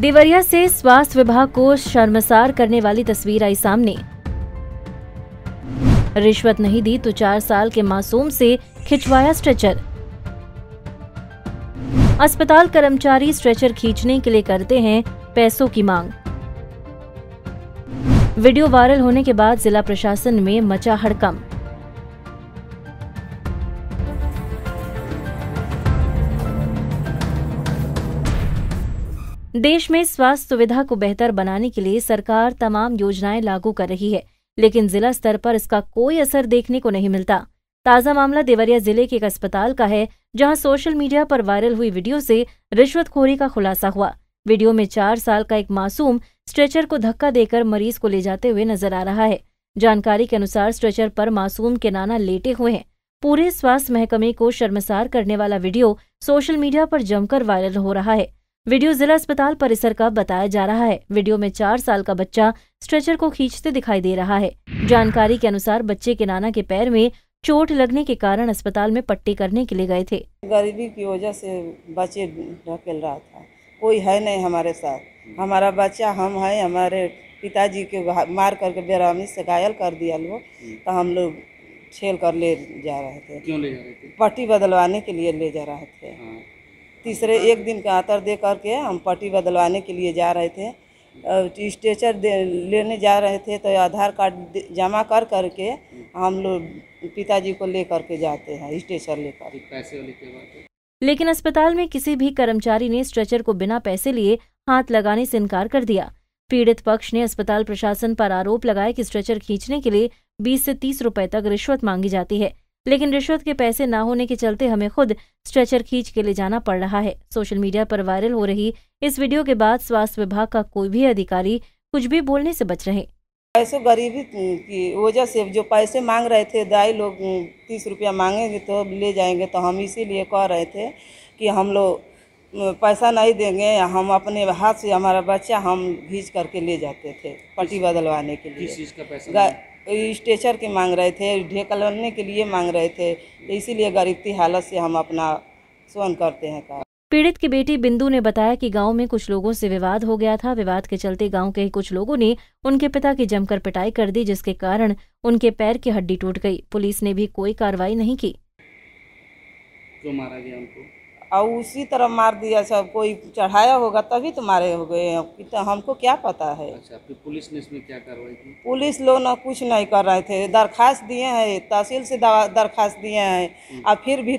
देवरिया से स्वास्थ्य विभाग को शर्मसार करने वाली तस्वीर आई सामने रिश्वत नहीं दी तो चार साल के मासूम से खिंचवाया स्ट्रेचर अस्पताल कर्मचारी स्ट्रेचर खींचने के लिए करते हैं पैसों की मांग वीडियो वायरल होने के बाद जिला प्रशासन में मचा हड़कंप देश में स्वास्थ्य सुविधा को बेहतर बनाने के लिए सरकार तमाम योजनाएं लागू कर रही है लेकिन जिला स्तर पर इसका कोई असर देखने को नहीं मिलता ताज़ा मामला देवरिया जिले के एक अस्पताल का है जहां सोशल मीडिया पर वायरल हुई वीडियो से रिश्वतखोरी का खुलासा हुआ वीडियो में चार साल का एक मासूम स्ट्रेचर को धक्का देकर मरीज को ले जाते हुए नजर आ रहा है जानकारी के अनुसार स्ट्रेचर पर मासूम के नाना लेटे हुए हैं पूरे स्वास्थ्य महकमे को शर्मसार करने वाला वीडियो सोशल मीडिया पर जमकर वायरल हो रहा है वीडियो जिला अस्पताल परिसर का बताया जा रहा है वीडियो में चार साल का बच्चा स्ट्रेचर को खींचते दिखाई दे रहा है जानकारी के अनुसार बच्चे के नाना के पैर में चोट लगने के कारण अस्पताल में पट्टी करने के लिए गए थे गरीबी की वजह से बच्चे ढकेल रहा था कोई है नहीं हमारे साथ हमारा बच्चा हम है हमारे पिताजी के मार करके बेरामी से घायल कर दिया लोग तो हम लोग छेल कर ले जा रहे थे क्यों ले जा रहे थे पट्टी बदलवाने के लिए ले जा रहे थे हाँ। तीसरे एक दिन का अंतर दे करके हम पट्टी बदलवाने के लिए जा रहे थे स्ट्रेचर लेने जा रहे थे तो आधार कार्ड जमा कर करके हम लोग पिताजी को ले करके जाते हैं स्ट्रेचर लेकर पैसे लेके लेकिन अस्पताल में किसी भी कर्मचारी ने स्ट्रेचर को बिना पैसे लिए हाथ लगाने से इनकार कर दिया पीड़ित पक्ष ने अस्पताल प्रशासन पर आरोप लगाया कि स्ट्रेचर खींचने के लिए 20 से 30 रुपए तक रिश्वत मांगी जाती है लेकिन रिश्वत के पैसे ना होने के चलते हमें खुद स्ट्रेचर खींच के ले जाना पड़ रहा है सोशल मीडिया पर वायरल हो रही इस वीडियो के बाद स्वास्थ्य विभाग का कोई भी अधिकारी कुछ भी बोलने से बच रहे पैसों गरीबी की वजह से जो पैसे मांग रहे थे दाई लोग तीस रुपया मांगेंगे तो ले जाएंगे तो हम इसीलिए कह रहे थे कि हम लोग पैसा नहीं देंगे हम अपने हाथ से हमारा बच्चा हम घींच करके ले जाते थे पट्टी बदलवाने के लिए किस चीज़ का पैसा तो स्टेचर की मांग रहे थे ढेकलने के लिए मांग रहे थे तो इसीलिए गरीबती हालत से हम अपना सोन करते हैं का पीड़ित की बेटी बिंदु ने बताया कि गांव में कुछ लोगों से विवाद हो गया था विवाद के चलते गांव के कुछ लोगों ने उनके पिता की जमकर पिटाई कर दी जिसके कारण उनके पैर की हड्डी टूट गई पुलिस ने भी कोई कार्रवाई नहीं की जो मारा गया उनको और उसी तरह मार दिया सब कोई चढ़ाया होगा तभी तो मारे हो गए तो हमको क्या पता है अच्छा फिर पुलिस ने इसमें क्या कार्रवाई की पुलिस लोग ना कुछ नहीं कर रहे थे दरखास्त दिए हैं तहसील से दरखास्त दिए हैं हम्म। और फिर भी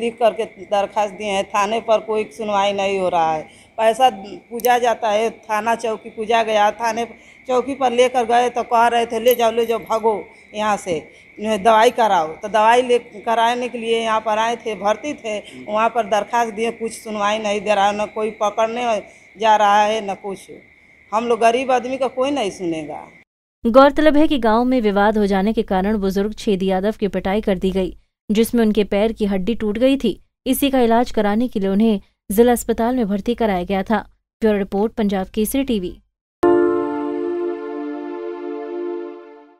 लिख करके दरखास्त दिए हैं थाने पर कोई सुनवाई नहीं हो रहा है पैसा पूजा जाता है थाना चौकी पूजा गया थाने चौकी पर लेकर गए तो कह रहे थे ले जाओ ले जाओ भागो यहाँ से दवाई कराओ तो दवाई ले कराने के लिए यहाँ पर आए थे भर्ती थे वहाँ पर दरखास्त दिए कुछ सुनवाई नहीं दे रहा न कोई पकड़ने जा रहा है न कुछ हम लोग गरीब आदमी का कोई नहीं सुनेगा गौरतलब है कि गांव में विवाद हो जाने के कारण बुजुर्ग छेद यादव की पिटाई कर दी गई जिसमें उनके पैर की हड्डी टूट गई थी इसी का इलाज कराने के लिए उन्हें जिला अस्पताल में भर्ती कराया गया था bureau report Punjab Kesari TV